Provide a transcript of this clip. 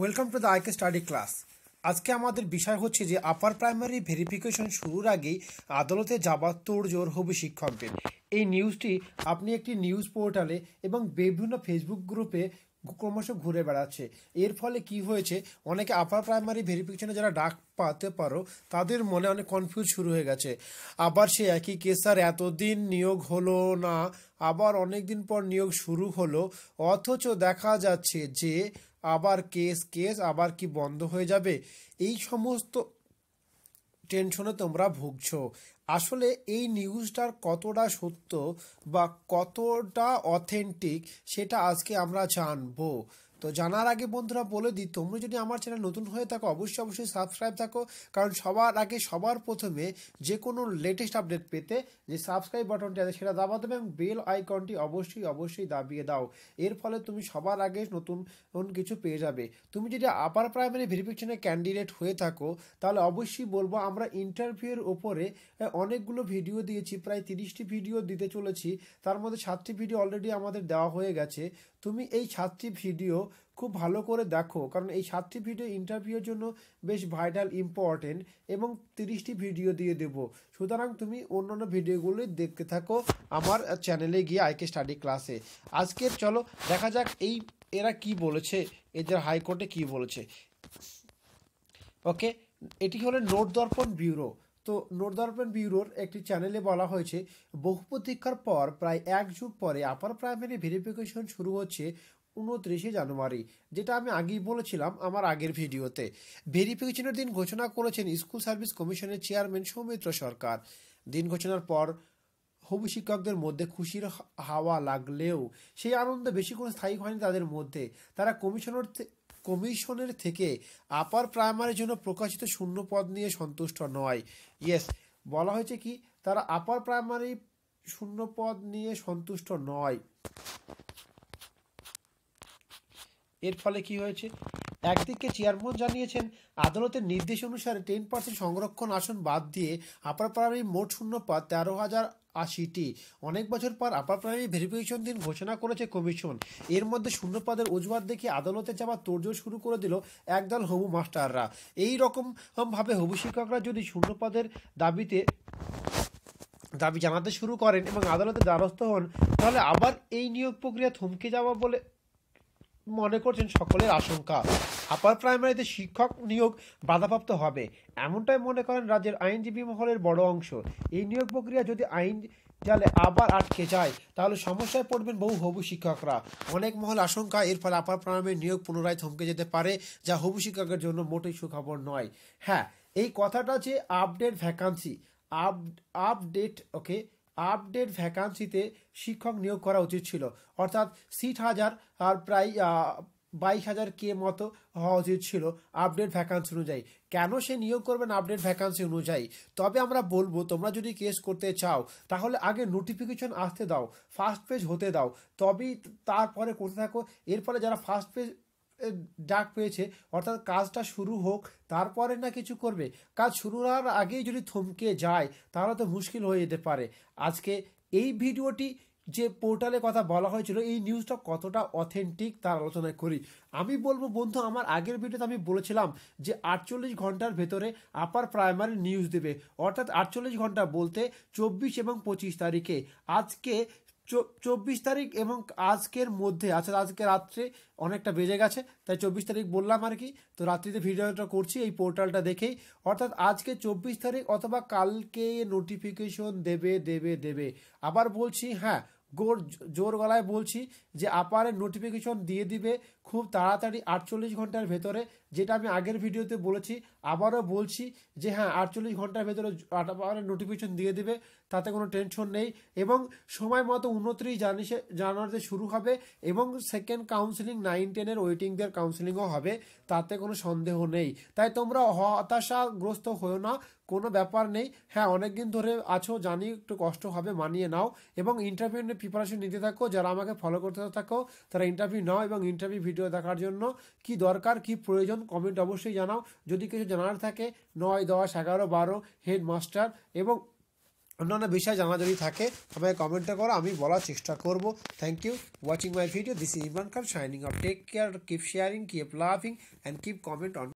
welcome to the IK study class আজকে আমাদের বিষয় হচ্ছে যে আপার প্রাইমারি ভেরিফিকেশন শুরুর আগেই আদালতে যাবার তোড়জোড় হবে শিক্ষকদের এই নিউজটি আপনি একটি নিউজ পোর্টালে এবং বিভিন্ন ফেসবুক গ্রুপে ক্রমশ ঘুরে বেড়াচ্ছে এর ফলে কি হয়েছে অনেকে আপার প্রাইমারি ভেরিফিকেশনে যারা ডাক পাতে পারো তাদের মনে অনেক কনফিউজ শুরু হয়ে গেছে আবার সে একই কেসার এতদিন নিয়োগ হলো না আবার অনেক দিন পর নিয়োগ শুরু হলো অথচ দেখা যাচ্ছে যে আবার কেস কেস আবার কি বন্ধ হয়ে যাবে এই সমস্ত টেনশনে তোমরা ভুগছ আসলে এই নিউজটার কতটা সত্য বা কতটা অথেন্টিক সেটা আজকে আমরা জানবো তো জানার আগে বন্ধুরা বলে দিই তোমরা যদি আমার চ্যানেল নতুন হয়ে থাকো অবশ্যই অবশ্যই সাবস্ক্রাইব থাকো কারণ সবার আগে সবার প্রথমে যে কোনো লেটেস্ট আপডেট পেতে যে সাবস্ক্রাইব বাটনটি আছে সেটা দাবা দেবে এবং বেল আইকনটি অবশ্যই অবশ্যই দাবিয়ে দাও এর ফলে তুমি সবার আগে নতুন কিছু পেয়ে যাবে তুমি যদি আপার প্রাইমারি ভেরিফিকেশনের ক্যান্ডিডেট হয়ে থাকো তাহলে অবশ্যই বলবো আমরা ইন্টারভিউয়ের ওপরে অনেকগুলো ভিডিও দিয়েছি প্রায় তিরিশটি ভিডিও দিতে চলেছি তার মধ্যে সাতটি ভিডিও অলরেডি আমাদের দেওয়া হয়ে গেছে তুমি এই সাতটি ভিডিও খুব ভালো করে দেখো কারণ এই সাতটি ভিডিও ইন্টারভিউর জন্য বেশ ভাইটাল ইম্পর্টেন্ট এবং তিরিশটি ভিডিও দিয়ে দেব সুতরাং তুমি অন্যান্য ভিডিওগুলি দেখতে থাকো আমার চ্যানেলে গিয়ে আইকে স্টাডি ক্লাসে আজকের চলো দেখা যাক এই এরা কি বলেছে এদের হাইকোর্টে কি বলেছে ওকে এটি হলো নোট দর্পণ ব্যুরো তো নোটদর্পণ ব্যুরোর একটি চ্যানেলে বলা হয়েছে বহু প্রতীক্ষার পর প্রায় এক যুগ পরে আপার প্রাইমারি ভেরিফিকেশন শুরু হচ্ছে উনত্রিশে জানুয়ারি যেটা আমি আগেই বলেছিলাম আমার আগের ভিডিওতে ভেরিফিকেশনের দিন ঘোষণা করেছেন স্কুল সার্ভিস কমিশনের চেয়ারম্যান সৌমিত্র সরকার দিন ঘোষণার পর হবু শিক্ষকদের মধ্যে খুশির হাওয়া লাগলেও সেই আনন্দ বেশি কোনো স্থায়ী হয়নি তাদের মধ্যে তারা কমিশনের কমিশনের থেকে আপার প্রাইমারির জন্য প্রকাশিত শূন্য পদ নিয়ে সন্তুষ্ট নয় ইয়েস বলা হয়েছে কি তারা আপার প্রাইমারি শূন্য পদ নিয়ে সন্তুষ্ট নয় এর ফলে কি হয়েছে একদিকে চেয়ারম্যান জানিয়েছেন আদালতের নির্দেশ অনুসারে টেন পার্সেন্ট সংরক্ষণ আসন বাদ দিয়ে আপার প্রাইমারি মোট শূন্য পদ তেরো হাজার আশিটি অনেক বছর পর আপার প্রাইমারি ভেরিফিকেশন দিন ঘোষণা করেছে কমিশন এর মধ্যে শূন্যপদের অজুহাত দেখে আদালতে যাওয়া তোড়জোড় শুরু করে দিল একদল হবু মাস্টাররা এই রকমভাবে হবু শিক্ষকরা যদি শূন্যপাদের দাবিতে দাবি জানাতে শুরু করেন এবং আদালতে দ্বারস্থ হন তাহলে আবার এই নিয়োগ প্রক্রিয়া থমকে যাওয়া বলে মনে করছেন সকলের আশঙ্কা আপার প্রাইমারিতে শিক্ষক নিয়োগ বাধাপ্রাপ্ত হবে এমনটাই মনে করেন রাজ্যের আইনজীবী মহলের বড় অংশ এই নিয়োগ প্রক্রিয়া যদি আইন জালে আবার আটকে যায় তাহলে সমস্যায় পড়বেন বহু হবু শিক্ষকরা অনেক মহল আশঙ্কা এর ফলে আপার প্রাইমারি নিয়োগ পুনরায় থমকে যেতে পারে যা হবু শিক্ষকের জন্য মোটেই সুখবর নয় হ্যাঁ এই কথাটা যে update vacancy up update okay update ভ্যাকান্সিতে শিক্ষক নিয়োগ করা উচিত ছিল অর্থাৎ সিট হাজার আর প্রায় বাইশ হাজার কে মতো হওয়া উচিত ছিল আপডেট ভ্যাকান্সি অনুযায়ী কেন সে নিয়োগ করবেন আপডেট ভ্যাকান্সি অনুযায়ী তবে আমরা বলবো তোমরা যদি কেস করতে চাও তাহলে আগে নোটিফিকেশন আসতে দাও ফার্স্ট পেজ হতে দাও তবেই তারপরে করতে থাকো এরপরে যারা ফার্স্ট পেজ ডাক পেয়েছে অর্থাৎ কাজটা শুরু হোক তারপরে না কিছু করবে কাজ শুরু হওয়ার আগেই যদি থমকে যায় তাহলে তো মুশকিল হয়ে যেতে পারে আজকে এই ভিডিওটি যে পোর্টালে কথা বলা হয়েছিল এই নিউজটা কতটা অথেন্টিক তার আলোচনা করি আমি বলবো বন্ধু আমার আগের ভিডিওতে আমি বলেছিলাম যে আটচল্লিশ ঘন্টার ভেতরে আপার প্রাইমারি নিউজ দেবে অর্থাৎ আটচল্লিশ ঘন্টা বলতে চব্বিশ এবং পঁচিশ তারিখে আজকে চব্বিশ তারিখ এবং আজকের মধ্যে আচ্ছা আজকে রাত্রে অনেকটা বেজে গেছে তাই চব্বিশ তারিখ বললাম আর কি তো রাত্রিতে ভিডিওটা করছি এই পোর্টালটা দেখেই অর্থাৎ আজকে চব্বিশ তারিখ অথবা কালকে নোটিফিকেশন দেবে দেবে দেবে আবার বলছি হ্যাঁ গোর জোর গলায় বলছি যে আপারের নোটিফিকেশন দিয়ে দিবে খুব তাড়াতাড়ি আটচল্লিশ ঘন্টার ভেতরে যেটা আমি আগের ভিডিওতে বলেছি আবারও বলছি যে হ্যাঁ আটচল্লিশ ঘন্টার ভেতরে আপারের নোটিফিকেশন দিয়ে দিবে তাতে কোনো টেনশন নেই এবং সময় মতো উনত্রিশ জানিসে জানুয়ারিতে শুরু হবে এবং সেকেন্ড কাউন্সিলিং নাইন টেনের ওয়েটিংদের কাউন্সিলিংও হবে তাতে কোনো সন্দেহ নেই তাই তোমরা হতাশাগ্রস্ত হয়েও না কোনো ব্যাপার নেই হ্যাঁ অনেকদিন ধরে আছো জানি একটু কষ্ট হবে মানিয়ে নাও এবং ইন্টারভিউ প্রিপারেশন নিতে থাকো যারা আমাকে ফলো করতে থাকো তারা ইন্টারভিউ নাও এবং ইন্টারভিউ ভিডিও দেখার জন্য কি দরকার কি প্রয়োজন কমেন্ট অবশ্যই জানাও যদি কিছু জানার থাকে নয় দশ এগারো বারো হেডমাস্টার এবং অন্যান্য বিষয় জানা যদি থাকে আমাকে কমেন্টটা করো আমি বলার চেষ্টা করব thank you watching my video this is Imran Khan signing off take care keep sharing keep loving and keep comment on